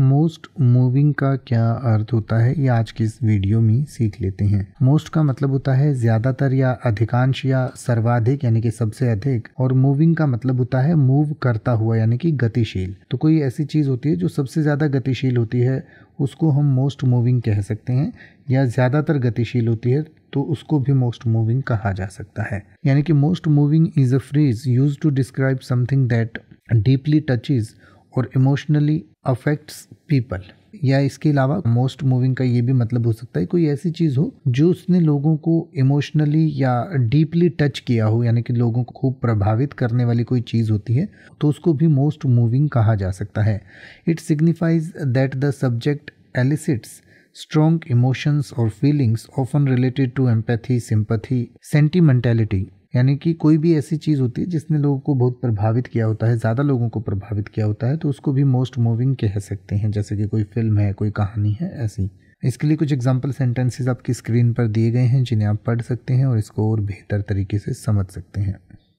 most moving का क्या अर्थ होता है ये आज की इस वीडियो में सीख लेते हैं मोस्ट का मतलब होता है ज्यादातर या अधिकांश या सर्वाधिक यानी कि सबसे अधिक और मूविंग का मतलब होता है मूव करता हुआ यानी कि गतिशील तो कोई ऐसी चीज होती है जो सबसे ज्यादा गतिशील होती है उसको हम मोस्ट मूविंग कह सकते हैं या ज़्यादातर गतिशील होती है तो उसको भी मोस्ट मूविंग कहा जा सकता है यानी कि most moving is a phrase use to describe something that deeply touches और इमोशनली अफेक्ट्स पीपल या इसके अलावा मोस्ट मूविंग का ये भी मतलब हो सकता है कोई ऐसी चीज़ हो जो उसने लोगों को इमोशनली या डीपली टच किया हो यानी कि लोगों को खूब प्रभावित करने वाली कोई चीज़ होती है तो उसको भी मोस्ट मूविंग कहा जा सकता है it signifies that the subject elicits strong emotions और feelings often related to empathy sympathy sentimentality यानी कि कोई भी ऐसी चीज़ होती है जिसने लोगों को बहुत प्रभावित किया होता है ज़्यादा लोगों को प्रभावित किया होता है तो उसको भी मोस्ट मूविंग कह सकते हैं जैसे कि कोई फिल्म है कोई कहानी है ऐसी इसके लिए कुछ एग्जाम्पल सेंटेंसेज आपकी स्क्रीन पर दिए गए हैं जिन्हें आप पढ़ सकते हैं और इसको और बेहतर तरीके से समझ सकते हैं